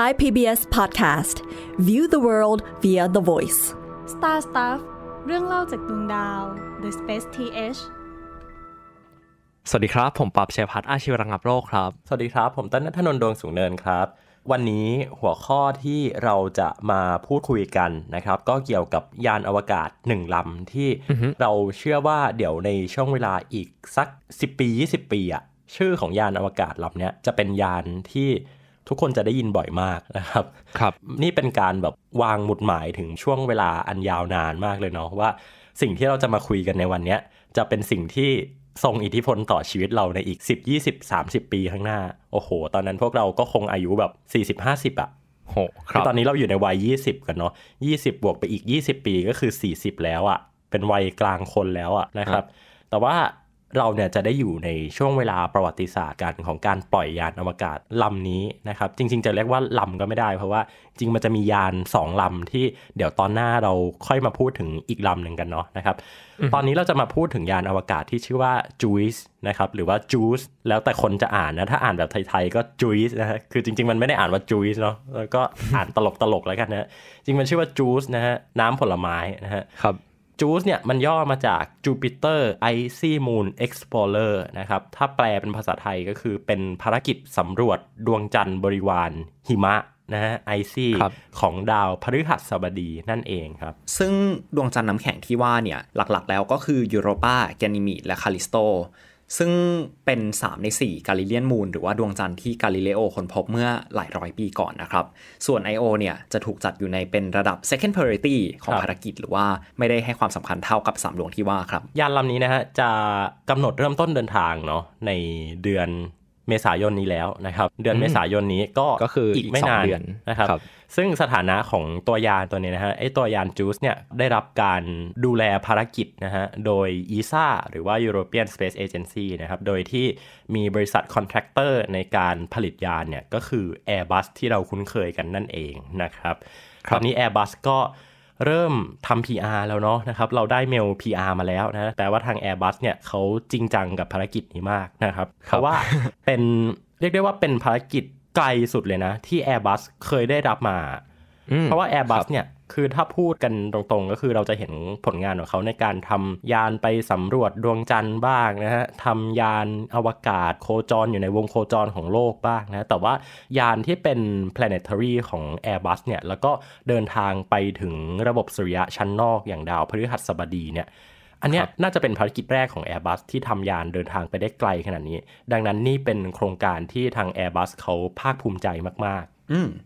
Thai PBS Podcast View the world via the voice Star Stuff เรื่องเล่าจากดวงดาว The Space TH สวัสดีครับ ผมปรับเชพัฒอาชีวรังับโรคครับ สวัสดีครับ ผมต้นนัทนนดวงสูงเนินครับ วันนี้หัวข้อที่เราจะมาพูดคุยกันนะครับ ก็เกี่ยวกับยานอวกาศหนึ่งลำ ที่เราเชื่อว่าเดี๋ยวในช่วงเวลาอีกสัก10 ปี 20 ปีอะชื่อของยานอวกาศลำนี้จะเป็นยานที่ทุกคนจะได้ยินบ่อยมากนะครับ ครับ นี่เป็นการแบบวางหมุดหมายถึงช่วงเวลาอันยาวนานมากเลยเนาะว่าสิ่งที่เราจะมาคุยกันในวันนี้จะเป็นสิ่งที่ส่งอิทธิพลต่อชีวิตเราในอีก10 20 30 ปีข้างหน้า โอ้โห ตอนนั้นพวกเราก็คงอายุแบบ40 50อะโห ครับตอนนี้เราอยู่ในวัย 20 กันเนาะ20 บวกไปอีก 20 ปีก็คือ 40 แล้วอะเป็นวัยกลางคนแล้วอะนะครับ แต่ว่าเราเนี่ยจะได้อยู่ในช่วงเวลาประวัติศาสตร์การของการปล่อยยานอวกาศลำนี้นะครับ จริงๆจะเรียกว่าลำก็ไม่ได้ เพราะว่าจริงมันจะมียาน2ลำที่เดี๋ยวตอนหน้าเราค่อยมาพูดถึงอีกลำหนึ่งกันเนาะนะครับตอนนี้เราจะมาพูดถึงยานอวกาศที่ชื่อว่า JUICE นะครับหรือว่า JUICE แล้วแต่คนจะอ่านนะถ้าอ่านแบบไทย ๆ ก็ JUICE นะฮะคือจริงๆมันไม่ได้อ่านว่า JUICE เนาะแล้วก็อ่านตลกๆแล้วกันนะจริงมันชื่อว่า JUICE นะฮะน้ำผลไม้นะฮะครับจูสเนี่ยมันย่อมาจาก Jupiter Icy Moon Explorer นะครับ ถ้าแปลเป็นภาษาไทยก็คือเป็นภารกิจสำรวจดวงจันทร์บริวารหิมะนะฮะไอซี่ของดาวพฤหัสบดีนั่นเองครับ ซึ่งดวงจันทร์น้ำแข็งที่ว่าเนี่ย หลักๆ แล้วก็คือยูโรปาแกนิมีดและคาลิสโตซึ่งเป็น 3 ใน4กาลิเลียนมูนหรือว่าดวงจันทร์ที่กาลิเลโอค้นพบเมื่อหลายร้อยปีก่อนนะครับ ส่วน I.O. เนี่ย จะถูกจัดอยู่ในเป็นระดับ second priority ของภารกิจหรือว่าไม่ได้ให้ความสำคัญเท่ากับ 3 ดวงที่ว่าครับยานลำนี้นะฮะจะกำหนดเริ่มต้นเดินทางเนาะในเดือนเมษายนนี้แล้วนะครับ เดือนเมษายนนี้ก็ก็คืออีกไม่นานนะครับบซึ่งสถานะของตัวยานตัวนี้นะฮะไอตัวยานจูสเนี่ยได้รับการดูแลภารกิจนะฮะโดย ESA หรือว่า European Space Agency นะครับ โดยที่มีบริษัทคอนแทคเตอร์ในการผลิตยานเนี่ยก็คือ Airbus ที่เราคุ้นเคยกันนั่นเองนะครับครับนี้ Airbus ก็เริ่มทำ PR แล้วเนาะนะครับ เราได้เมล PR มาแล้วนะ แต่ว่าทาง Airbus เนี่ยเขาจริงจังกับภารกิจนี้มากนะครับ เพราะว่าเป็นเรียกได้ว่าเป็นภารกิจไกลสุดเลยนะ ที่ Airbus เคยได้รับมาเพราะว่า Airbus เนี่ยคือถ้าพูดกันตรงๆ ก็คือเราจะเห็นผลงานของเขาในการทำยานไปสำรวจดวงจันทร์บ้างนะฮะทำยานอวกาศโคจร อยู่ในวงโคจรของโลกบ้างนะ แต่ว่ายานที่เป็น planetary ของ Airbus เนี่ย แล้วก็เดินทางไปถึงระบบสุริยะชั้นนอกอย่างดาวพฤหัสบดีเนี่ย อันเนี้ยน่าจะเป็นภารกิจแรกของ Airbus ที่ทำยานเดินทางไปได้ไกลขนาดนี้ ดังนั้นนี่เป็นโครงการที่ทาง Airbus เขาภาคภูมิใจมาก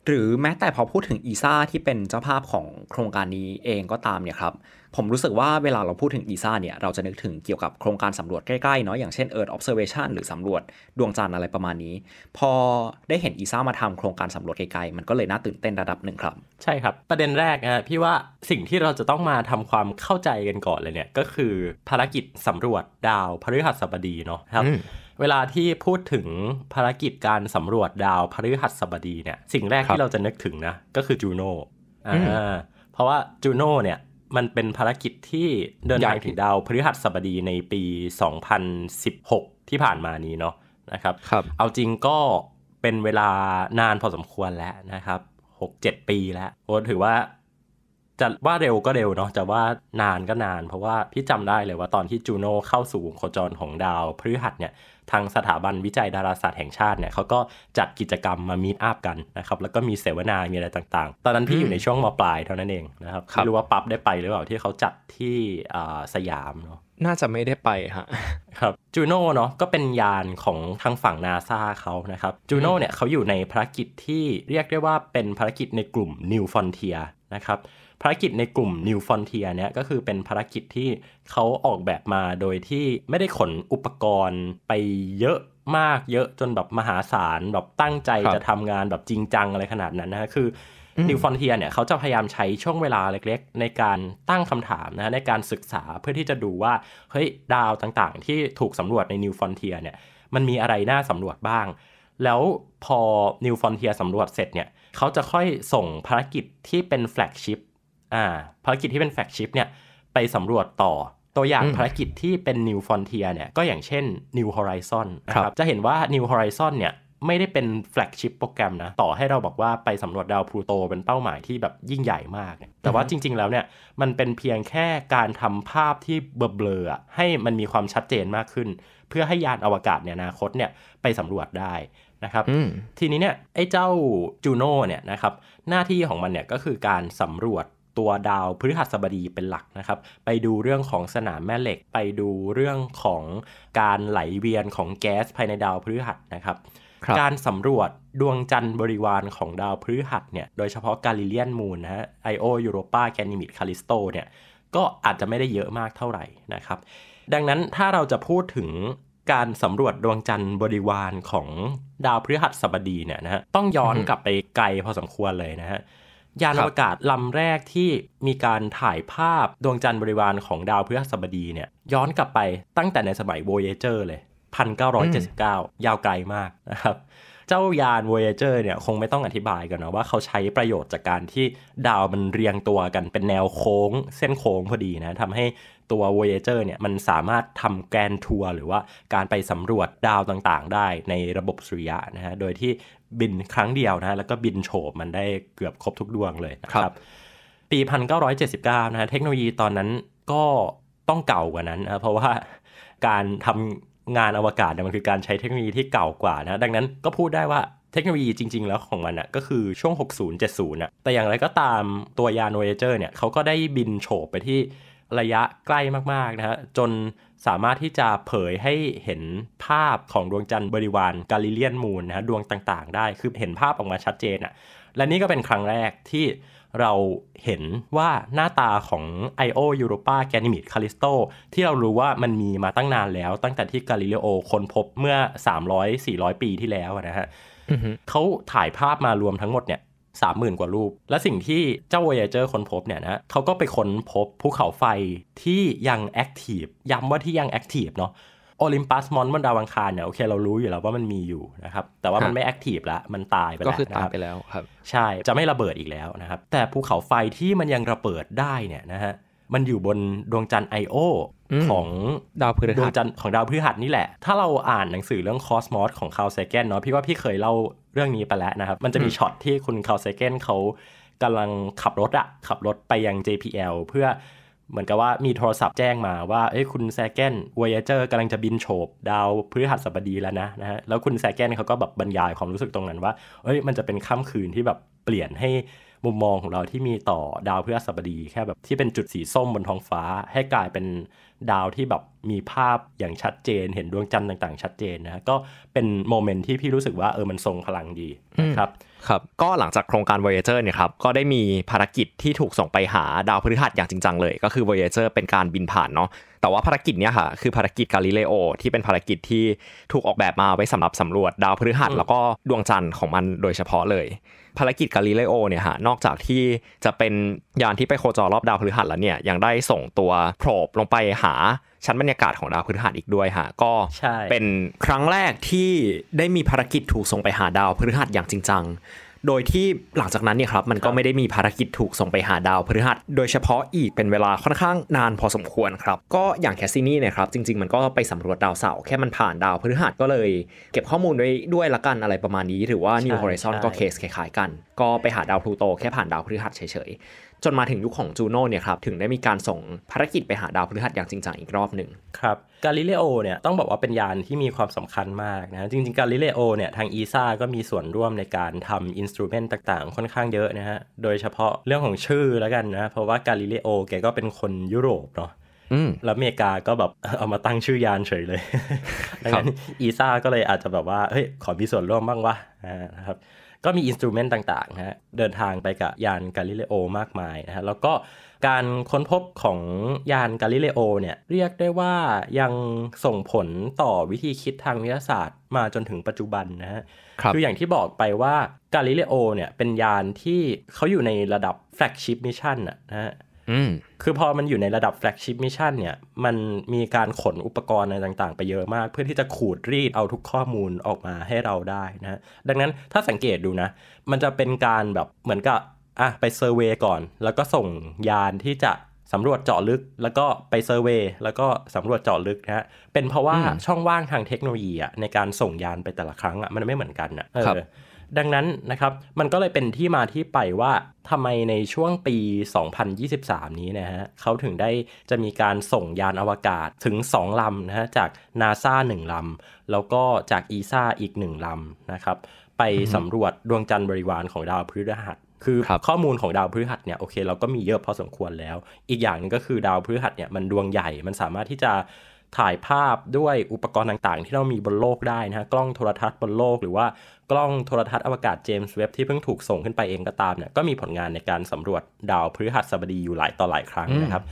หรือแม้แต่พอพูดถึงอีซ่าที่เป็นเจ้าภาพของโครงการนี้เองก็ตามเนี่ยครับ ผมรู้สึกว่าเวลาเราพูดถึงอีซ่าเนี่ยเราจะนึกถึงเกี่ยวกับโครงการสำรวจใกล้ๆเนาะอย่างเช่น Earth Observation หรือสำรวจดวงจันทร์อะไรประมาณนี้ พอได้เห็นอีซ่ามาทำโครงการสำรวจไกลๆมันก็เลยน่าตื่นเต้นระดับหนึ่งครับ ใช่ครับ ประเด็นแรกนะพี่ว่าสิ่งที่เราจะต้องมาทำความเข้าใจกันก่อนเลยเนี่ย ก็คือภารกิจสำรวจดาวพฤหัสบดีเนาะครับเวลาที่พูดถึงภารกิจการสำรวจดาวพฤหัสบดีเนี่ย สิ่งแรกที่เราจะนึกถึงนะ ก็คือจูโน่เพราะว่าจูโน่เนี่ย มันเป็นภารกิจที่เดินทางถึงดาวพฤหัสบดีในปี 2016 ที่ผ่านมานี้เนาะนะครับรบเอาจริงก็เป็นเวลานานพอสมควรแล้วนะครับ 6-7 ปีแล้วก็ถือว่าจะว่าเร็วก็เร็วเนาะจะว่านานก็นาน เพราะว่าพี่จำได้เลยว่าตอนที่จูโน่เข้าสู่วงโคจรของดาวพฤหัสเนี่ยทางสถาบันวิจัย ดาราศาสตร์แห่งชาติเนี่ยเขาก็จัดกิจกรรมมามีดอัพกันนะครับแล้วก็มีเสวนามีอะไรต่างๆ ตอนนั้นพี่อยู่ในช่วงมปลายเท่านั้นเองนะครับไม่รู้ว่าปั๊บได้ไปหรือเปล่าที่เขาจัดที่สยามเนาะน่าจะไม่ได้ไปฮะครับจูโน่เนาะก็เป็นยานของทางฝั่งนาซาเขานะครับจูโน่เนี่ยเขาอยู่ในภารกิจที่เรียกได้ว่าเป็นภารกิจในกลุ่ม New Frontier ะครับภารกิจในกลุ่ม New Frontier เนี่ยก็คือเป็นภารกิจที่เขาออกแบบมาโดยที่ไม่ได้ขนอุปกรณ์ไปเยอะมากเยอะจนแบบมหาศาลแบบตั้งใจจะทำงานแบบจริงจังอะไรขนาดนั้นนะคือนิวฟอนเทียเนี่ยเขาจะพยายามใช้ช่วงเวลาเล็กๆในการตั้งคำถามนะในการศึกษาเพื่อที่จะดูว่าเฮ้ยดาวต่างๆที่ถูกสำรวจในนิวฟอนเทียเนี่ยมันมีอะไรน่าสำรวจบ้าง แล้วพอนิวฟอนเทียสำรวจเสร็จเนี่ยเขาจะค่อยส่งภารกิจที่เป็นแฟลกชิพอ่า ภารกิจที่เป็นแฟลกชิพเนี่ยไปสำรวจต่อ ตัวอย่างภารกิจที่เป็น New Frontier เนี่ย ก็อย่างเช่น New Horizon นะครับ จะเห็นว่า New Horizon เนี่ยไม่ได้เป็นแฟลกชิพโปรแกรมนะ ต่อให้เราบอกว่าไปสำรวจดาวพลูโตเป็นเป้าหมายที่แบบยิ่งใหญ่มาก แต่ว่าจริง ๆแล้วเนี่ยมันเป็นเพียงแค่การทำภาพที่เบลอๆให้มันมีความชัดเจนมากขึ้นเพื่อให้ยานอวกาศในอนาคตเนี่ยไปสำรวจได้นะครับ ทีนี้เนี่ยไอ้เจ้าจูโน่เนี่ยนะครับหน้าที่ของมันเนี่ยก็คือการสำรวจตัวดาวพฤหัสบดีเป็นหลักนะครับ ไปดูเรื่องของสนามแม่เหล็ก ไปดูเรื่องของการไหลเวียนของแก๊สภายในดาวพฤหัสนะครับบการสำรวจดวงจันทร์บริวารของดาวพฤหัสเนี่ยโดยเฉพาะกาลิเลียนมูนนะฮะไอโอยูโรปาแกนิมิดคาลิสโตเนี่ยก็อาจจะไม่ได้เยอะมากเท่าไหร่นะครับดังนั้นถ้าเราจะพูดถึงการสำรวจดวงจันทร์บริวารของดาวพฤหัสบดีเนี่ยนะฮะต้องย้อนกลับไปไกลพอสมควรเลยนะฮะ ยานอวกาศลำแรกที่มีการถ่ายภาพดวงจันทร์บริวารของดาวพฤหัสบดีเนี่ยย้อนกลับไปตั้งแต่ในสมัย Voyager เลย 1979 ยาวไกลมากนะครับเจ้ายาน Voyager เนี่ยคงไม่ต้องอธิบายกันนะว่าเขาใช้ประโยชน์จากการที่ดาวมันเรียงตัวกันเป็นแนวโค้งเส้นโค้งพอดีนะทำให้ตัว Voyager เนี่ยมันสามารถทำแกนทัวร์หรือว่าการไปสำรวจดาวต่างๆ ได้ในระบบสุริยะนะฮะโดยที่บินครั้งเดียวนะแล้วก็บินโฉบมันได้เกือบครบทุกดวงเลยนะครับ ปี 1979นะฮะเทคโนโลยีตอนนั้นก็ต้องเก่ากว่านั้นนะเพราะว่าการทำงานอวกาศเนี่ยมันคือการใช้เทคโนโลยีที่เก่ากว่านะ ดังนั้นก็พูดได้ว่าเทคโนโลยีจริงๆ แล้วของมันอ่ะก็คือช่วง 60 70อ่ะแต่อย่างไรก็ตามตัวยานโวเยเจอร์เนี่ยเขาก็ได้บินโฉบไปที่ระยะใกล้มากๆนะฮะจนสามารถที่จะเผยให้เห็นภาพของดวงจันทร์บริวารกาลิเลียนมูนนะฮะดวงต่างๆได้ คือเห็นภาพออกมาชัดเจนอะ่ะและนี่ก็เป็นครั้งแรกที่เราเห็นว่าหน้าตาของ I.O. Europa g a n y m e d e Callisto ที่เรารู้ว่ามันมีมาตั้งนานแล้ว ตั้งแต่ที่กาลิเลโอค้นพบเมื่อ 300-400 ปีที่แล้วนะฮะเขาถ่ายภาพมารวมทั้งหมดเนี่ยสามหมื่นกว่ารูป และสิ่งที่เจ้า Voyager ค้นพบเนี่ยนะเขาก็ไปค้นพบภูเขาไฟที่ยังแอคทีฟย้ำว่าที่ยังแอคทีฟเนาะโอลิมปัสมอนบนดาวังคารเนี่ยโอเคเรารู้อยู่แล้วว่ามันมีอยู่นะครับแต่ว่ามันไม่แอคทีฟละมันตายไปแล้วก็คือตายไปแล้วครับ ใช่จะไม่ระเบิดอีกแล้วนะครับแต่ภูเขาไฟที่มันยังระเบิดได้เนี่ยนะฮะมันอยู่บนดวงจันทร์ไอโอของดาวพฤหัสดวงจันทร์ของดาวพฤหัสนี่แหละ ถ้าเราอ่านหนังสือเรื่องคอสมอสของคาร์ลเซเกนเนาะพี่ว่าพี่เคยเล่าเรื่องนี้ไปแล้วนะครับมันจะมีช็อตที่คุณคาร์ลเซเกนเขากำลังขับรถอะขับรถไปยัง JPL เพื่อเหมือนกับว่ามีโทรศัพท์แจ้งมาว่าเอ้ยคุณแซกเก้นวอยเจอร์กำลังจะบินโฉบดาวพฤหัสบดีแล้วนะนะฮะแล้วคุณแซกเก้นเขาก็แบบบรรยายความรู้สึกตรงนั้นว่าเอ้ยมันจะเป็นค่ำคืนที่แบบเปลี่ยนให้มุมมองของเราที่มีต่อดาวพฤหัสบดีแค่แบบที่เป็นจุดสีส้มบนท้องฟ้าให้กลายเป็นดาวที่แบบมีภาพอย่างชัดเจน เห็นดวงจันทร์ต่างๆ ชัดเจนนะก็เป็นโมเมนต์ที่พี่รู้สึกว่าเออมันทรงพลังดีนะครับครับก็หลังจากโครงการ Voyager เนี่ยครับก็ได้มีภารกิจที่ถูกส่งไปหาดาวพฤหัสอย่างจริงจังเลย ก็คือ Voyager เป็นการบินผ่านเนาะแต่ว่าภารกิจเนี้ยค่ะ คือภารกิจกาลิเลโอที่เป็นภารกิจที่ถูกออกแบบมาไว้สำหรับสำรวจดาวพฤหัสแล้วก็ดวงจันทร์ของมันโดยเฉพาะเลย ภารกิจกาลิเลโอเนี่ยฮะนอกจากที่จะเป็นยานที่ไปโคจรรอบดาวพฤหัสแล้วเนี่ยยังได้ส่งตัวโพรบลงไปหาาชั้นบรรยากาศของดาวพฤหัสอีกด้วยฮะก็เป็นครั้งแรกที่ได้มีภารกิจถูกส่งไปหาดาวพฤหัสอย่างจริงจังโดยที่หลังจากนั้นเนี่ยครับมันก็ไม่ได้มีภารกิจถูกส่งไปหาดาวพฤหัสโดยเฉพาะอีกเป็นเวลาค่อนข้างนานพอสมควรครับก็อย่างแคสซินี่เนี่ยครับจริงๆ มันก็ไปสำรวจดาวเสาร์แค่มันผ่านดาวพฤหัสก็เลย เก็บข้อมูลไว้ด้วยละกันอะไรประมาณนี้หรือว่า New Horizon ก็เคสคล้ายๆกัน ก็ไปหาดาวพลูโตแค่ผ่านดาวพฤหัสเฉยจนมาถึงยุคของจูโน่เนี่ยครับถึงได้มีการส่งภารกิจไปหาดาวพฤหัสอย่างจริงจังอีกรอบหนึ่งครับกาลิเลโอเนี่ยต้องบอกว่าเป็นยานที่มีความสำคัญมากนะ จริง ๆ กาลิเลโอเนี่ยทางอีซ่าก็มีส่วนร่วมในการทำอินสตูเมนต์ต่างๆค่อนข้างเยอะนะฮะโดยเฉพาะเรื่องของชื่อแล้วกันนะ เพราะว่ากาลิเลโอแกก็เป็นคนยุโรปเนาะแล้วอเมริกาก็แบบเอามาตั้งชื่อยานเฉยเลยดังนั้นอีซ่าก็เลยอาจจะแบบว่าเฮ้ยขอมีส่วนร่วมบ้างวะนะครับก็มีอินสตูเมนต์ต่างๆ ฮะ เดินทางไปกับยานกาลิเลโอมากมายนะฮะ แล้วก็การค้นพบของยานกาลิเลโอเนี่ยเรียกได้ว่ายังส่งผลต่อวิธีคิดทางวิทยาศาสตร์มาจนถึงปัจจุบันนะฮะคคืออย่างที่บอกไปว่ากาลิเลโอเนี่ยเป็นยานที่เขาอยู่ในระดับแฟลกชิพมิชชั่นนะฮะคือพอมันอยู่ในระดับแฟลกชิพมิชชั่นเนี่ย มันมีการขนอุปกรณ์อะไรต่างๆไปเยอะมาก เพื่อที่จะขูดรีดเอาทุกข้อมูลออกมาให้เราได้นะดังนั้นถ้าสังเกตดูนะ มันจะเป็นการแบบเหมือนกับอ่ะไปเซอร์เวยก่อน แล้วก็ส่งยานที่จะสำรวจเจาะลึก แล้วก็ไปเซอร์เวยแล้วก็สำรวจเจาะลึกนะเป็นเพราะว่าช่องว่างทางเทคโนโลยีอะในการส่งยานไปแต่ละครั้งอะมันไม่เหมือนกันอะดังนั้นนะครับมันก็เลยเป็นที่มาที่ไปว่าทำไมในช่วงปี 2023 นี้นะฮะเขาถึงได้จะมีการส่งยานอวกาศถึง 2ลำนะฮะจากนาซาหนึ่งลำแล้วก็จากอีซาอีกหนึ่งลำนะครับ ไปสำรวจดวงจันทร์บริวารของดาวพฤหัสคือคข้อมูลของดาวพฤหัสเนี่ยโอเค เราก็มีเยอะพอสมควรแล้ว อีกอย่างนึงก็คือดาวพฤหัสเนี่ยมันดวงใหญ่มันสามารถที่จะถ่ายภาพด้วยอุปกรณ์ต่างๆ ที่เรามีบนโลกได้นะฮะกล้องโทรทัศน์บนโลก หรือว่ากล้องโทรทัศน์อวกาศเจมส์เว็บที่เพิ่งถูกส่งขึ้นไปเองก็ตามเนี่ยก็มีผลงานในการสำรวจดาวพฤหัสบดีอยู่หลายต่อหลายครั้งนะครับ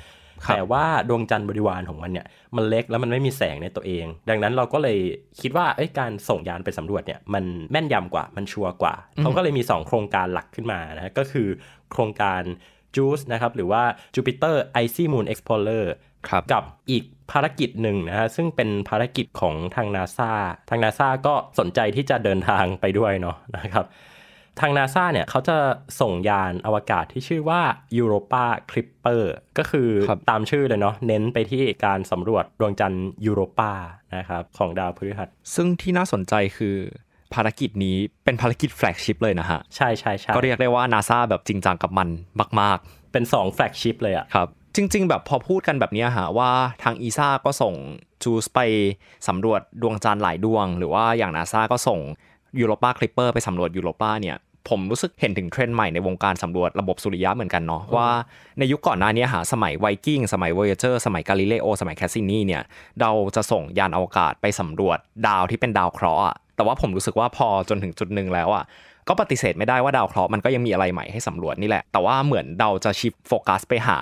แต่ว่าดวงจันทร์บริวารของมันเนี่ย มันเล็กแล้วมันไม่มีแสงในตัวเอง ดังนั้นเราก็เลยคิดว่าการส่งยานไปสำรวจเนี่ย มันแม่นยำกว่ามันชัวร์กว่าเขาก็เลยมี 2 โครงการหลักขึ้นมานะก็คือโครงการจูสนะครับหรือว่า Jupiter Icy Moon Explorer กับอีกภารกิจหนึ่งนะฮะซึ่งเป็นภารกิจของทางนาซาทางนาซาก็สนใจที่จะเดินทางไปด้วยเนาะนะครับทางนาซาเนี่ยเขาจะส่งยานอวกาศที่ชื่อว่า Europa Clipper ก็คือคตามชื่อเลยเนาะเน้นไปที่การสำรวจดวงจันทร์ยูโรปานะครับของดาวพฤหัสซึ่งที่น่าสนใจคือภารกิจนี้เป็นภารกิจแฟลกชิพเลยนะฮะ ใช่ใช่ใช่ ก็เรียกได้ว่านาซาแบบจริงจังกับมันมาก ๆ เป็น2แฟลกชิพเลยอะครับ จริง ๆ แบบพอพูดกันแบบนี้ฮะว่าทางอีซ่าก็ส่งจูสไปสำรวจดวงจันทร์หลายดวง หรือว่าอย่างนาซาก็ส่งยูโรปาคลิปเปอร์ไปสำรวจยูโรปาเนี่ย ผมรู้สึกเห็นถึงเทรนด์ใหม่ในวงการสำรวจระบบสุริยะเหมือนกันเนาะว่าในยุคก่อนหน้านี้หา สมัยไวกิ้งสมัยเวอร์เจอร์สมัยกาลิเลโอสมัยแคสซินีเนี่ยเราจะส่งยานอวกาศไปสำรวจดาวที่เป็นดาวเคราะห์แต่ว่าผมรู้สึกว่าพอจนถึงจุดหนึ่งแล้วอ่ะก็ปฏิเสธไม่ได้ว่าดาวเคราะห์มันก็ยังมีอะไรใหม่ให้สำรวจนี่แหละ แต่ว่าเหมือนเราจะชิฟโฟกัสไปหา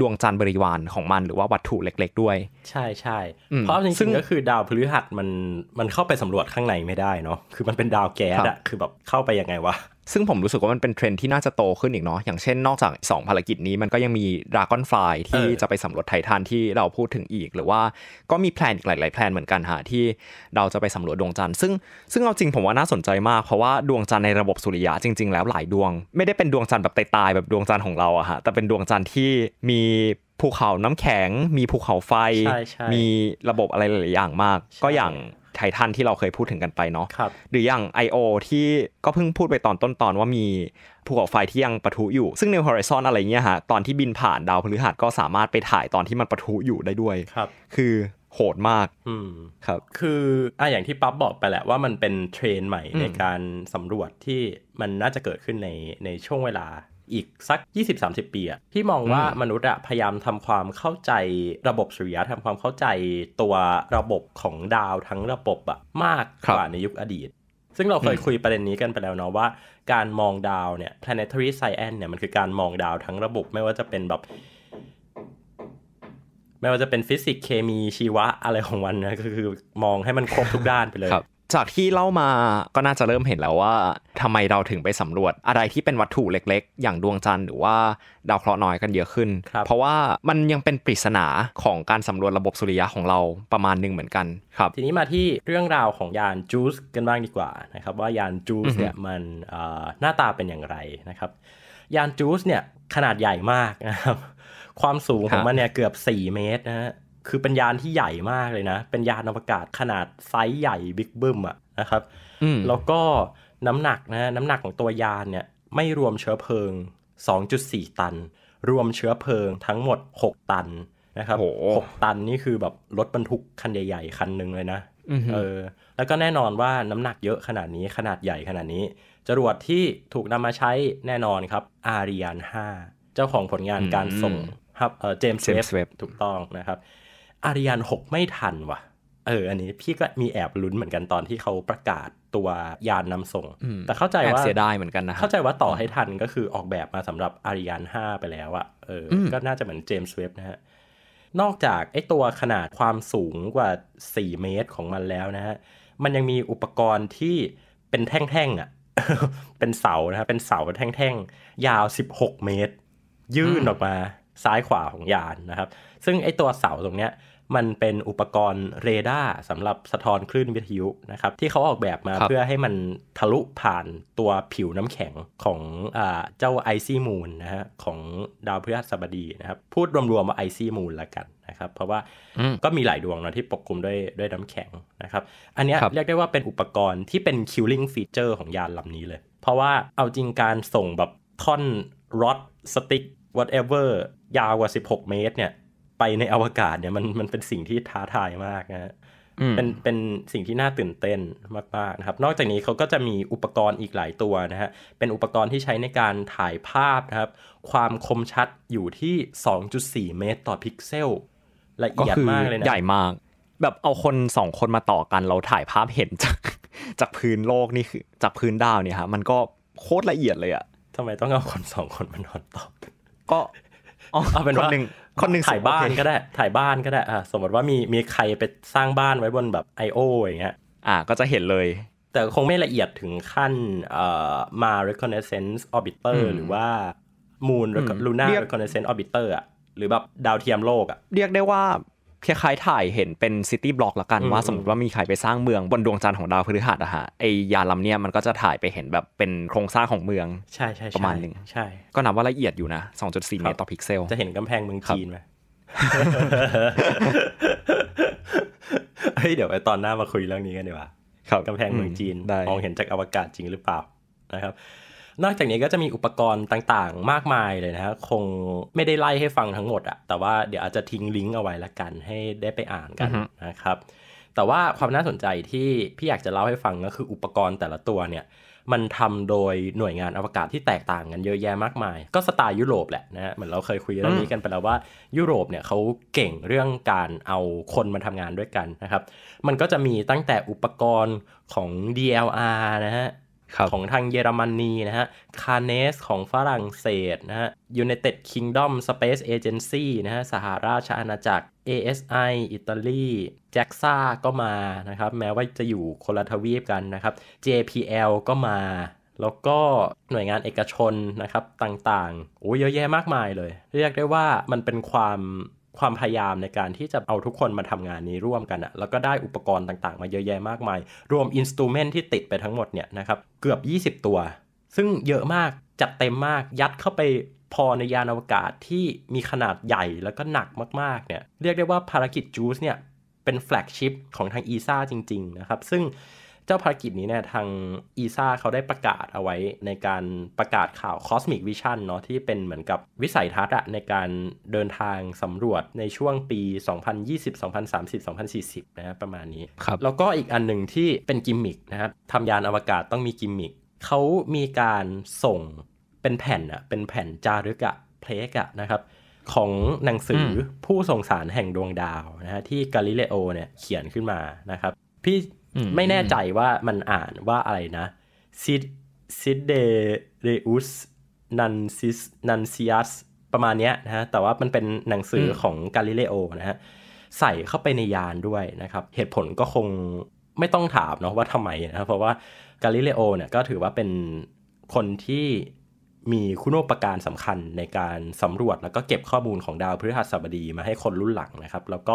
ดวงจันทร์บริวารของมันหรือว่าวัตถุเล็ก ๆด้วย ใช่ใช่เพราะจริงๆก็คือดาวพฤหัสมันมันเข้าไปสำรวจข้างในไม่ได้เนาะคือมันเป็นดาวแก๊สอะคือแบบเข้าไปยังไงวะซึ่งผมรู้สึกว่ามันเป็นเทรนที่น่าจะโตขึ้นอีกเนาะอย่างเช่นนอกจาก 2 ภารกิจนี้มันก็ยังมีดราก้อนไฟที่จะไปสำรวจไททันที่เราพูดถึงอีกหรือว่าก็มีแพลนอีกหลาย ๆแพลนเหมือนกันฮะที่เราจะไปสำรวจดวงจันทร์ซึ่งซึ่งเอาจริงผมว่าน่าสนใจมาก เพราะว่าดวงจันทร์ในระบบสุริยะจริง ๆแล้วหลายดวง ไม่ได้เป็นดวงจันทร์แบบตายๆแบบดวงจันทร์ของเราอะฮะแต่เป็นดวงจันทร์ที่มีภูเขาน้ำแข็ง มีภูเขาไฟมีระบบอะไรหลายอย่างมาก ก็อย่างไททันที่เราเคยพูดถึงกันไปเนาะหรืออย่าง I.O. ที่ก็เพิ่งพูดไปตอนต้นตอนว่ามีภูเขาไฟที่ยังปะทุอยู่ ซึ่ง New Horizon อะไรเงี้ยฮะตอนที่บินผ่านดาวพฤหัสก็สามารถไปถ่ายตอนที่มันปะทุอยู่ได้ด้วยครับ คือโหดมากครับคืออ่ะอย่างที่ปั๊บบอกไปแหละว่ามันเป็นเทรนใหม่ในการสำรวจที่มันน่าจะเกิดขึ้นในในช่วงเวลาอีกสัก 20-30 ปีอะพี่มองว่ามนุษย์อะพยายามทำความเข้าใจระบบสุริยะทำความเข้าใจตัวระบบของดาวทั้งระบบอะมากกว่าในยุคอดีต ซึ่งเราเคยคุยประเด็นนี้กันไปแล้วเนาะว่าการมองดาวเนี่ย planetary science เนี่ยมันคือการมองดาวทั้งระบบไม่ว่าจะเป็นแบบไม่ว่าจะเป็นฟิสิกส์เคมีชีวะอะไรของมันนะก็คือมองให้มันครบทุกด้านไปเลยจากที่เล่ามาก็น่าจะเริ่มเห็นแล้วว่า ทำไมเราถึงไปสำรวจอะไรที่เป็นวัตถุเล็กๆอย่างดวงจันทร์หรือว่าดาวเคราะห์น้อยกันเยอะขึ้น เพราะว่ามันยังเป็นปริศนาของการสำรวจระบบสุริยะของเราประมาณหนึ่งเหมือนกันครับ ทีนี้มาที่เรื่องราวของยานจูสกันบ้างดีกว่านะครับ ว่ายานจูสเนี่ยมันหน้าตาเป็นอย่างไรนะครับ ยานจูสเนี่ยขนาดใหญ่มากนะครับ ความสูงของมันเนี่ยเกือบ 4 เมตรนะฮะคือเป็นยานที่ใหญ่มากเลยนะ เป็นยานอวกาศขนาดไซส์ใหญ่บิ๊กบึ้มอะนะครับแล้วก็น้ำหนักนะน้ำหนักของตัวยานเนี่ยไม่รวมเชื้อเพลิง 2.4 ตัน รวมเชื้อเพลิงทั้งหมด 6 ตันนะครับหกตันนี่คือแบบรถบรรทุกคันใหญ่ๆ คันหนึ่งเลยนะ เออ แล้วก็แน่นอนว่าน้ำหนักเยอะขนาดนี้ ขนาดใหญ่ขนาดนี้ จรวดที่ถูกนำมาใช้แน่นอนครับอาริยน5 เจ้าของผลงานการส่งครับเจมส์เวฟถูกต้องนะครับอาริยันหกไม่ทันว่ะ เออ อันนี้พี่ก็มีแอบลุ้นเหมือนกันตอนที่เขาประกาศตัวยานนำส่ง แต่เข้าใจว่าเสียดายเหมือนกันนะเข้าใจว่าต่อให้ทันก็คือออกแบบมาสำหรับอาริยันห้าไปแล้วอะเออ ก็น่าจะเหมือนเจมส์เว็บนะฮะ นอกจากไอ้ตัวขนาดความสูงกว่า 4 เมตรของมันแล้วนะฮะ มันยังมีอุปกรณ์ที่เป็นแท่งๆอะเป็นเสานะครับเป็นเสาแท่งๆยาว16เมตร ยื่นออกมาซ้ายขวาของยานนะครับ ซึ่งไอตัวเสาตรงเนี้ย มันเป็นอุปกรณ์เรดาร์สำหรับสะท้อนคลื่นวิทยุนะครับ ที่เขาออกแบบมาเพื่อให้มันทะลุผ่านตัวผิวน้ำแข็งของอเจ้าไอซี่มูนนะฮะของดาวพฤหัสบดีนะครับ พูดรวมๆว่าไอซี่มูนละกันนะครับ เพราะว่าก็มีหลายดวงนะที่ปกคลุมด้วยด้วยน้ำแข็งนะครับ อันนี้เรียกได้ว่าเป็นอุปกรณ์ที่เป็นคิลลิ่งฟีเจอร์ของยานลำนี้เลย เพราะว่าเอาจริงการส่งแบบท่อนรอดสติ๊ก whatever ยาวกว่า16เมตร เนี่ย ไปในอวกาศเนี่ยมันมันเป็นสิ่งที่ท้าทายมากนะฮะเป็นเป็นสิ่งที่น่าตื่นเต้นมากๆนะครับ นอกจากนี้เขาก็จะมีอุปกรณ์อีกหลายตัวนะฮะเป็นอุปกรณ์ที่ใช้ในการถ่ายภาพนะครับ ความคมชัดอยู่ที่ 2.4เมตรต่อพิกเซล ละเอียดมากเลยนะใหญ่มาก แบบเอาคนสองคนมาต่อกัน เราถ่ายภาพเห็นจากจากพื้นโลกนี่คือ จากพื้นดาวเนี่ยฮะมันก็โคตรละเอียดเลยอะทำไมต้องเอาคนสองคนมานอนต่อ ก็เอาเป็นว่าคนหนึ่งคนหนึ่งถ่ายบ้านก็ได้ถ่ายบ้านก็ได้อ่าสมมติว่ามีมีใครไปสร้างบ้านไว้บนแบบ i โออย่างเงี้ยอ่าก็จะเห็นเลย แต่คงไม่ละเอียดถึงขั้นเอ่อมา reconnaissance orbiter หรือว่า moon l u n a reconnaissance orbiter อ่ะหรือแบบ ดาวเทียมโลกอ่ะเรียกได้ว่าคล้ายๆถ่ายเห็นเป็นซิตี้บล็อกละกัน ว่าสมมติว่ามีใครไปสร้างเมืองบนดวงจันทร์ของดาวพฤหัสอะฮะไอยาลำเนี่ยมันก็จะถ่ายไปเห็นแบบเป็นโครงสร้างของเมือง ใช่ใช่ประมาณหนึ่งใช่ ก็นับว่าละเอียดอยู่นะ 2.4เมตรต่อพิกเซล จะเห็นกำแพงเมืองจีนไหมเฮ้ยเดี๋ยวไปตอนหน้ามาคุยเรื่องนี้กันดีกว่าครับกำแพงเมืองจีนมองเห็นจากอวกาศจริงหรือเปล่านะครับนอกจากนี้ก็จะมีอุปกรณ์ต่างๆ มากมายเลยนะฮะคงไม่ได้ไล่ให้ฟังทั้งหมดอะแต่ว่าเดี๋ยวอาจจะทิ้งลิงก์เอาไว้ละกันให้ได้ไปอ่านกันนะครับ แต่ว่าความน่าสนใจที่พี่อยากจะเล่าให้ฟังก็คืออุปกรณ์แต่ละตัวเนี่ยมันทำโดยหน่วยงานอวกาศที่แตกต่างกันเยอะแยะมากมาย ก็สไตล์ยุโรปแหละนะฮะเหมือนเราเคยคุยเรื่องนี้กันไปแล้วว่ายุโรปเนี่ยเขาเก่งเรื่องการเอาคนมาทำงานด้วยกันนะครับ มันก็จะมีตั้งแต่อุปกรณ์ของ DLR นะฮะของทางเยอรมนีนะฮะ คาเนสของฝรั่งเศสนะฮะ ยูเนเต็ดคิงดอมสเปซเอเจนซี่นะฮะสหราชอาณาจักร ASI อิตาลีแจ็กซ่าก็มานะครับ แม้ว่าจะอยู่คนละทวีปกันนะครับ JPL ก็มา แล้วก็หน่วยงานเอกชนนะครับ ต่างๆโอ้เยอะแยะมากมายเลย เรียกได้ว่ามันเป็นความความพยายามในการที่จะเอาทุกคนมาทำงานนี้ร่วมกันอะแล้วก็ได้อุปกรณ์ต่างๆมาเยอะแยะมากมาย รวมอินสตูเมนที่ติดไปทั้งหมดเนี่ยนะครับเกือบ 20 ตัว ซึ่งเยอะมาก จัดเต็มมากยัดเข้าไปพอในยานอวกาศที่มีขนาดใหญ่แล้วก็หนักมากๆเนี่ยเรียกได้ว่าภารกิจจูสเนี่ย เป็นแฟลกชิพของทางอีซ่าจริงๆนะครับ ซึ่งจ้าภารกิจนี้เนี่ยทางอีซ่าเขาได้ประกาศเอาไว้ในการประกาศข่าว Cosmic Vision เนาะที่เป็นเหมือนกับวิสัยทัศน์ในการเดินทางสำรวจในช่วงปี 2020 2030 2040นะรประมาณนี้ครับแล้วก็อีกอันหนึ่งที่เป็นกิมมิคนะครับทำยานอวกาศต้องมีกิมมิคเขามีการส่งเป็นแผ่นอะเป็นแผ่นจารึกอะเพลกอะนะครับของหนังสือผู้ส่งสารแห่งดวงดาวนะฮะที่กาลิเลโอเนี่ยเขียนขึ้นมานะครับพี่ไม่แน่ใจว่ามันอ่านว่าอะไรนะซิดซิดเดเรอุสนันซิสนันซิอัสประมาณนี้นะฮะแต่ว่ามันเป็นหนังสือของกาลิเลโอนะฮะใส่เข้าไปในยานด้วยนะครับ เหตุผลก็คงไม่ต้องถามเนาะว่าทำไมนะเพราะว่ากาลิเลโอเนี่ยก็ถือว่าเป็นคนที่มีคุณูปการสำคัญในการสำรวจแล้วก็เก็บข้อมูลของดาวพฤหัสบดีมาให้คนรุ่นหลังนะครับ แล้วก็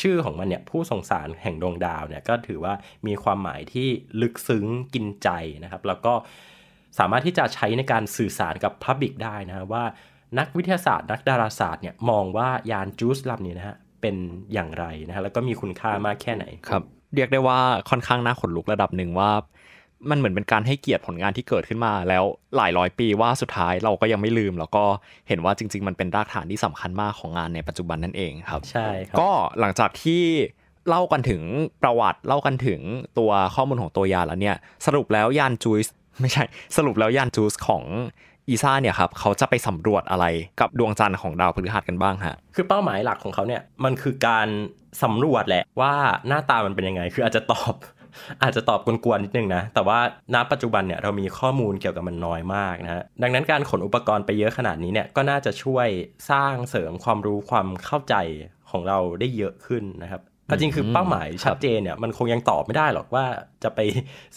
ชื่อของมันเนี่ยผู้ส่งสารแห่งดวงดาวเนี่ยก็ถือว่ามีความหมายที่ลึกซึ้งกินใจนะครับ แล้วก็สามารถที่จะใช้ในการสื่อสารกับพับบิกได้นะว่านักวิทยาศาสตร์นักดาราศาสตร์เนี่ยมองว่ายานจูสลำนี้นะฮะเป็นอย่างไรนะฮะแล้วก็มีคุณค่ามากแค่ไหนครับเรียกได้ว่าค่อนข้างน่าขนลุกระดับหนึ่งว่ามันเหมือนเป็นการให้เกียรติผลงานที่เกิดขึ้นมา แล้วหลายร้อยปีว่าสุดท้ายเราก็ยังไม่ลืม แล้วก็เห็นว่าจริง ๆ มันเป็นรากฐานที่สำคัญมากของงานในปัจจุบันนั่นเองครับใช่ครับก็หลังจากที่เล่ากันถึงประวัติเล่ากันถึงตัวข้อมูลของตัวยาแล้วเนี่ยสรุปแล้วยานจูสไม่ใช่ สรุปแล้วยานจูสของอีซ่าเนี่ยครับเขาจะไปสำรวจอะไรกับดวงจันทร์ของดาวพฤหัสกันบ้างฮะคือเป้าหมายหลักของเขาเนี่ยมันคือการสำรวจแหละว่าหน้าตามันเป็นยังไงคืออาจจะตอบอาจจะตอบกวนๆนิดนึงนะ แต่ว่าณ ปัจจุบันเนี่ยเรามีข้อมูลเกี่ยวกับมันน้อยมากนะฮะดังนั้นการขนอุปกรณ์ไปเยอะขนาดนี้เนี่ยก็น่าจะช่วยสร้างเสริมความรู้ความเข้าใจของเราได้เยอะขึ้นนะครับจริงคือเป้าหมายชัดเจนเนี่ยมันคงยังตอบไม่ได้หรอกว่าจะไป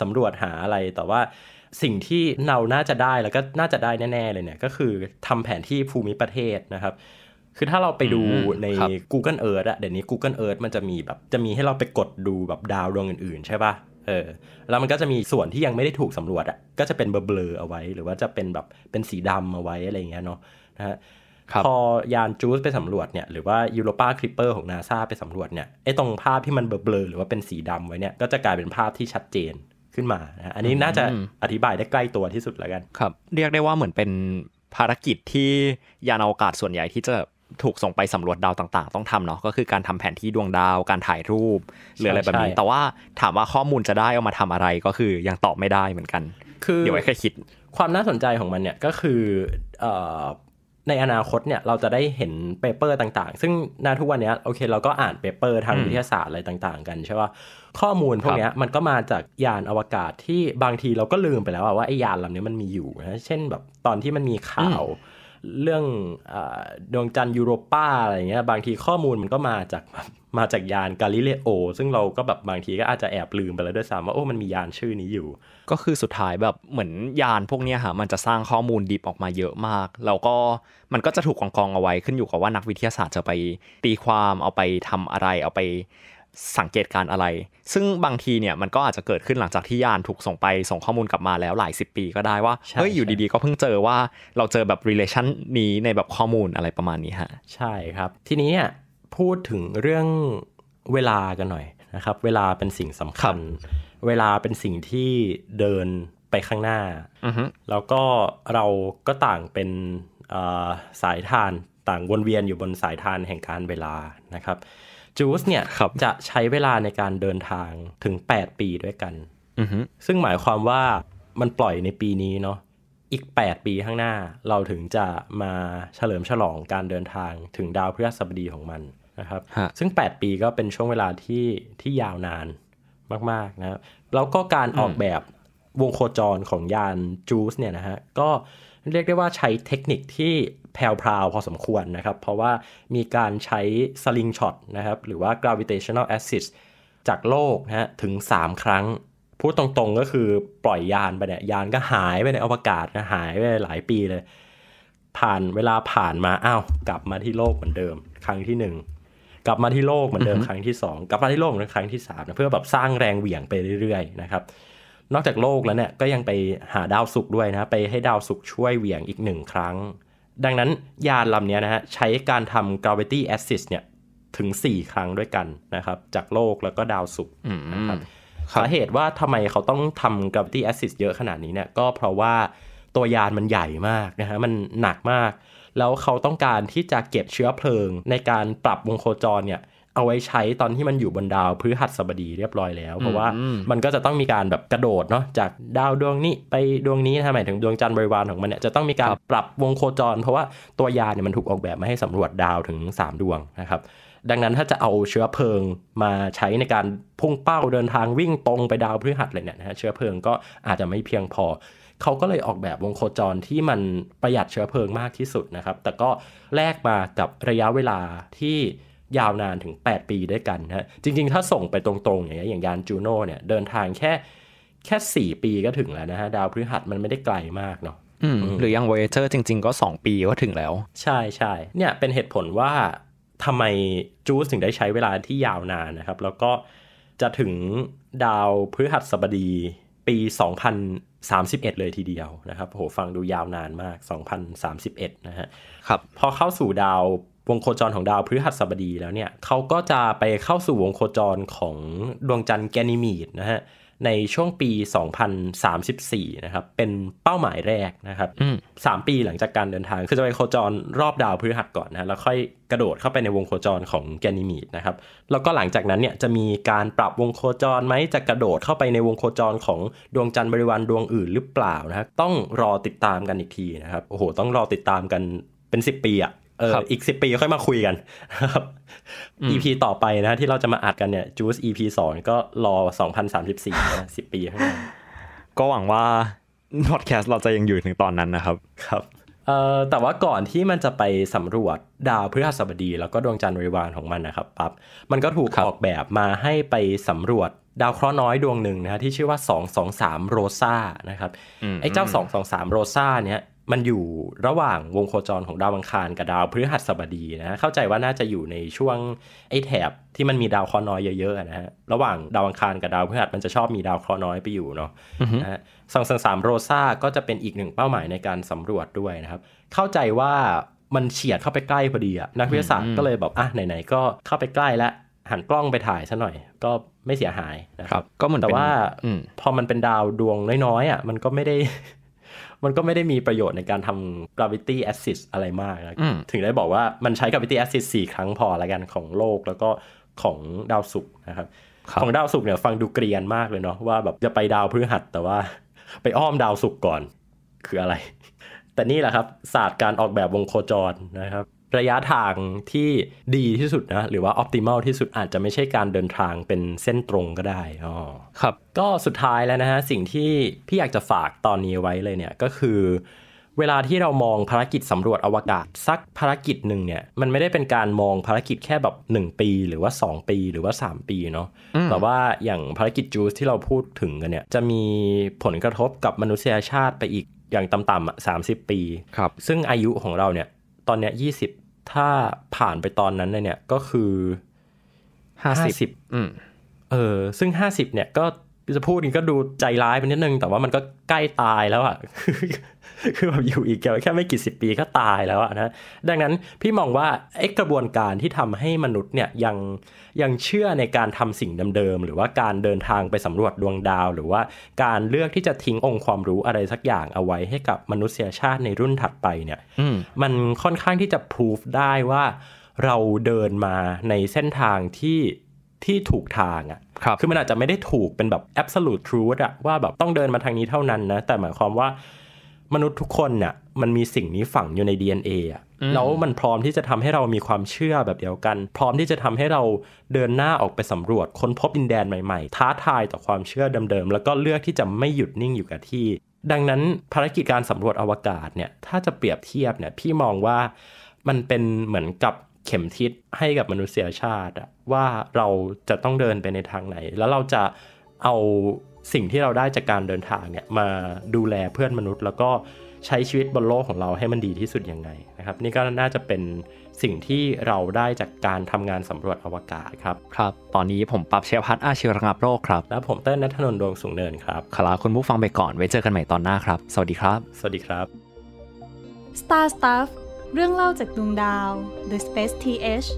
สำรวจหาอะไร แต่ว่าสิ่งที่เราน่าจะได้แล้วก็น่าจะได้แน่ ๆเลยเนี่ย ก็คือทำแผนที่ภูมิประเทศนะครับคือถ้าเราไปดูใน Google Earth อะเดี๋ยวนี้ Google Earth มันจะมีแบบจะมีให้เราไปกดดูแบบดาวดวงอื่น ๆ ใช่ปะ่ะ เออแล้วมันก็จะมีส่วนที่ยังไม่ได้ถูกสำรวจอะก็จะเป็นเบลอเอาไว้ หรือว่าจะเป็นแบบเป็นสีดำเอาไว้อะไรเงี้ยเนาะนะฮะพอยานจูสไปสำรวจเนี่ย หรือว่ายูโรปาคลิปเปอร์ของนาซาไปสำรวจเนี่ยไอ้ตรงภาพที่มันเบลอหรือว่าเป็นสีดำไว้เนี่ย ก็จะกลายเป็นภาพที่ชัดเจนขึ้นมานะอันนี้น่าจะอธิบายได้ใกล้ตัวที่สุดแล้วกัน ครับ เรียกได้ว่าเหมือนเป็นภารกิจที่ยานอวกาศส่วนใหญ่ที่จะถูกส่งไปสำรวจดาวต่างๆต้องทำเนาะก็คือการทำแผนที่ดวงดาวการถ่ายรูป หรืออะไรแบบนี้แต่ว่าถามว่าข้อมูลจะได้เอามาทำอะไรก็คือยังตอบไม่ได้เหมือนกันคือเดี๋ยวไว้ค่คิด ความน่าสนใจของมันเนี่ยก็คือ ในอนาคตเนี่ยเราจะได้เห็นเปเปอร์ต่าง ๆ ซึ่งณทุกวันนี้โอเคเราก็อ่านเปเปอร์ทางวิทยาศาสตร์อะไรต่างๆ กันใช่ป่ะข้อมูลพวกนี้มันก็มาจากยานอวกาศที่บางทีเราก็ลืมไปแล้วว่าไอ้ยานลำนี้มันมีอยู่นะเช่น แบบตอนที่มันมีข่าวเรื่องอดวงจันทร์ยูโรป้าอะไรเงี้ยบางทีข้อมูลมันก็มาจากมาจากยานกาลิเลโอซึ่งเราก็แบบบางทีก็อาจจะแอบลืมไปแล้วด้วยซ้ำว่าโอ้มันมียานชื่อนี้อยู่ ก็คือสุดท้ายแบบเหมือนยานพวกนี้ค่ะมันจะสร้างข้อมูลดิบออกมาเยอะมากแล้วก็มันก็จะถูกกองกองเอาไว้ ขึ้นอยู่กับว่านักวิทยาศาสตร์จะไปตีความเอาไปทำอะไรเอาไปสังเกตการอะไร ซึ่งบางทีเนี่ย มันก็อาจจะเกิดขึ้นหลังจากที่ยานถูกส่งไปส่งข้อมูลกลับมาแล้ว หลาย10ปีก็ได้ว่า เฮ้ยอยู่ดีๆก็เพิ่งเจอว่าเราเจอแบบ relation นี้ในแบบข้อมูลอะไรประมาณนี้ฮะ ใช่ครับ ทีนี้พูดถึงเรื่องเวลากันหน่อยนะครับ เวลาเป็นสิ่งสำคัญ เวลาเป็นสิ่งที่เดินไปข้างหน้าแล้วก็เราก็ต่างเป็นสายทานต่างวนเวียนอยู่บนสายทานแห่งการเวลานะครับจูสเนี่ยจะใช้เวลาในการเดินทางถึง 8 ปีด้วยกัน ซึ่งหมายความว่ามันปล่อยในปีนี้เนาะอีก 8 ปีข้างหน้าเราถึงจะมาเฉลิมฉลองการเดินทางถึงดาวพฤหัสบดีของมันนะครับ ซึ่ง 8 ปีก็เป็นช่วงเวลาที่ที่ยาวนานมากๆนะครับแล้วก็การออกแบบวงโคจรของยานจูสเนี่ยนะฮะก็เรียกได้ว่าใช้เทคนิคที่แพรวพอสมควรนะครับ เพราะว่ามีการใช้สลิงช็อตนะครับหรือว่า gravitational assist จากโลกนะฮะถึง 3 ครั้ง พูดตรงๆก็คือปล่อยยานไปเนี่ย ยานก็หายไปในอวกาศนะหายไปหลายปีเลยผ่านเวลาผ่านมาอ้าวกลับมาที่โลกเหมือนเดิม ครั้งที่ 1 กลับมาที่โลกเหมือนเดิมครั้งที่2กลับมาที่โลกเหมือนครั้งที่3นะเพื่อแบบสร้างแรงเหวี่ยงไปเรื่อยๆนะครับนอกจากโลกแล้วเนี่ยก็ยังไปหาดาวศุกร์ด้วยนะ ไปให้ดาวศุกร์ช่วยเหวี่ยงอีกหนึ่งครั้ง ดังนั้นยานลำนี้นะฮะใช้การทำ gravity assist เนี่ยถึง 4 ครั้งด้วยกันนะครับจากโลกแล้วก็ดาวศุกร์นะครับสาเหตุว่าทำไมเขาต้องทำ gravity assist เยอะขนาดนี้เนี่ยก็เพราะว่าตัวยานมันใหญ่มากนะฮะมันหนักมาก แล้วเขาต้องการที่จะเก็บเชื้อเพลิงในการปรับวงโคจรเนี่ยเอาไว้ใช้ตอนที่มันอยู่บนดาวพฤหัสบดีเรียบร้อยแล้วเพราะว่ามันก็จะต้องมีการแบบกระโดดเนาะจากดาวดวงนี้ไปดวงนี้นะหมายถึงดวงจันทร์บริวารของมันเนี่ยจะต้องมีการปรับวงโคจร เพราะว่าตัวยาเนี่ยมันถูกออกแบบมาให้สำรวจดาวถึง3ดวงนะครับ ดังนั้นถ้าจะเอาเชื้อเพลิงมาใช้ในการพุ่งเป้าเดินทางวิ่งตรงไปดาวพฤหัสเลยเนี่ยนะฮะเชื้อเพลิงก็อาจจะไม่เพียงพอ เขาก็เลยออกแบบวงโคจรที่มันประหยัดเชื้อเพลิงมากที่สุดนะครับ แต่ก็แลกมากับระยะเวลาที่ยาวนานถึง 8 ปีด้วยกันนะจริง ๆ ถ้าส่งไปตรง ๆ อย่างเงี้ยอย่างยานจูโน่เนี่ยเดินทางแค่แค่ 4 ปีก็ถึงแล้วนะฮะดาวพฤหัสมันไม่ได้ไกลมากเนาะหรือยังเวเจอร์จริง ๆก็ 2 ปีก็ถึงแล้ว ใช่ใช่เนี่ยเป็นเหตุผลว่าทำไมจูสถึงได้ใช้เวลาที่ยาวนานนะครับ แล้วก็จะถึงดาวพฤหัสบดีปี 2031 เลยทีเดียวนะครับโหฟังดูยาวนานมาก2031นะฮะครับพอเข้าสู่ดาววงโคจรของดาวพฤหัสบดีแล้วเนี่ยเขาก็จะไปเข้าสู่วงโคจรของดวงจันทร์แกนิมีดนะฮะในช่วงปี 2034 นะครับเป็นเป้าหมายแรกนะครับสามปีหลังจากการเดินทางคือจะไปโคจรรอบดาวพฤหัสก่อนนะแล้วค่อยกระโดดเข้าไปในวงโคจรของแกนิมีดนะครับแล้วก็หลังจากนั้นเนี่ยจะมีการปรับวงโคจรไหมจะกระโดดเข้าไปในวงโคจรของดวงจันทร์บริวารดวงอื่นหรือเปล่านะต้องรอติดตามกันอีกทีนะครับโอ้โหต้องรอติดตามกันเป็น 10ปีอะเอออีกสิบปีค่อยมาคุยกันครับ EP ต่อไปนะที่เราจะมาอัดกันเนี่ยจูส EP สองก็รอสองพันสามสิบสี่สิบปีข้างหน้าก็หวังว่าพอดแคสต์เราจะยังอยู่ถึงตอนนั้นนะครับครับเอ่อแต่ว่าก่อนที่มันจะไปสำรวจดาวพฤหัสบดีแล้วก็ดวงจันทร์ริวานของมันนะครับปั๊บมันก็ถูกออกแบบมาให้ไปสำรวจดาวเคราะห์น้อยดวงหนึ่งนะที่ชื่อว่า 223 โรซ่านะครับไอ้เจ้า 223โรซ่าเนี่ยมันอยู่ระหว่างวงโคจรของดาวอังคารกับดาวพฤหัสบดีนะเข้าใจว่าน่าจะอยู่ในช่วงไอ้แถบที่มันมีดาวเคราะห์น้อยเยอะๆนะฮะระหว่างดาวอังคารกับดาวพฤหัสมันจะชอบมีดาวเคราะห์น้อยไปอยู่เนาะนะฮะสองสามสามโรซาก็จะเป็นอีกหนึ่งเป้าหมายในการสำรวจด้วยนะครับ เข้าใจว่ามันเฉียดเข้าไปใกล้พอดีอะนักวิทยาศาสตร์ก็เลยแบบอ่ะไหนๆก็เข้าไปใกล้แล้วหันกล้องไปถ่ายซะหน่อย ก็ไม่เสียหายนะครับ ก็เหมือนแต่ว่าพอมันเป็นดาวดวงน้อยๆอ่ะมันก็ไม่ได้มันก็ไม่ได้มีประโยชน์ในการทำ gravity assist อะไรมากนะ ถึงได้บอกว่ามันใช้ gravity assist 4ครั้งพอละกันของโลกแล้วก็ของดาวศุกร์นะครับบของดาวศุกร์เนี่ยฟังดูเกรียนมากเลยเนาะว่าแบบจะไปดาวพฤหัสแต่ว่าไปอ้อมดาวศุกร์ก่อนคืออะไร แต่นี่แหละครับ ศาสตร์การออกแบบวงโคจรนะครับระยะทางที่ดีที่สุดนะ หรือว่าออพติมอลที่สุดอาจจะไม่ใช่การเดินทางเป็นเส้นตรงก็ได้อ๋อครับก็สุดท้ายแล้วนะฮะสิ่งที่พี่อยากจะฝากตอนนี้ไว้เลยเนี่ยก็คือ เวลาที่เรามองภารกิจสำรวจอวกาศสักภารกิจหนึ่งเนี่ยมันไม่ได้เป็นการมองภารกิจแค่แบบ 1 ปีหรือว่า 2 ปีหรือว่า 3 ปีเนาะแต่ว่าอย่างภารกิจจูสที่เราพูดถึงกันเนี่ยจะมีผลกระทบกับมนุษยชาติไปอีกอย่างต่ำๆอ่ะสาปี ครับ ซึ่งอายุของเราเนี่ยตอนเนี้ยยี่สิบถ้าผ่านไปตอนนั้นเลยเนี่ย ก็คือห้าสิบเออซึ่งห้าสิบเนี่ยก็พี่จะพูดนี่ก็ดูใจร้ายไปนิดนึงแต่ว่ามันก็ใกล้ตายแล้วอะคือแบบอยู่อีกแค่ไม่กี่สิบปีก็ตายแล้วนะดังนั้นพี่มองว่าไอ้กระบวนการที่ทำให้มนุษย์เนี่ยยังยังเชื่อในการทำสิ่งเดิมๆหรือว่าการเดินทางไปสำรวจดวงดาว หรือว่าการเลือกที่จะทิ้งองค์ความรู้อะไรสักอย่างเอาไว้ให้กับมนุษยชาติในรุ่นถัดไปเนี่ยมันค่อนข้างที่จะพิสูจได้ว่า เราเดินมาในเส้นทางที่ที่ถูกทางอ่ะครับคือมันอาจจะไม่ได้ถูกเป็นแบบ absolute truth อะว่าแบบต้องเดินมาทางนี้เท่านั้นนะแต่หมายความว่า มนุษย์ทุกคนเนี่ยมันมีสิ่งนี้ฝังอยู่ใน DNA อะแล้วมันพร้อมที่จะทำให้เรามีความเชื่อแบบเดียวกัน พร้อมที่จะทำให้เราเดินหน้าออกไปสำรวจค้นพบดินแดนใหม่ๆ ท้าทายต่อความเชื่อเดิมๆแล้วก็เลือกที่จะไม่หยุดนิ่งอยู่กับที่ ดังนั้นภารกิจการสำรวจอวกาศเนี่ยถ้าจะเปรียบเทียบเนี่ยพี่มองว่ามันเป็นเหมือนกับเข็มทิศให้กับมนุษยชาติว่าเราจะต้องเดินไปในทางไหน แล้วเราจะเอาสิ่งที่เราได้จากการเดินทางเนี่ย มาดูแลเพื่อนมนุษย์ แล้วก็ใช้ชีวิตบนโลกของเราให้มันดีที่สุดยังไงนะครับนี่ก็น่าจะเป็นสิ่งที่เราได้จากการทำงานสำรวจอวกาศครับครับ ตอนนี้ผมปรับเชียพัฒน์อาชีวระงับโรคครับและผมเต้นนัทนนท์ดวงสูงเนินครับขลาคุณผู้ฟังไปก่อนไว้เจอกันใหม่ตอนหน้าครับ สวัสดีครับ สวัสดีครับ Star Stuff เรื่องเล่าจากดวงดาว The Space TH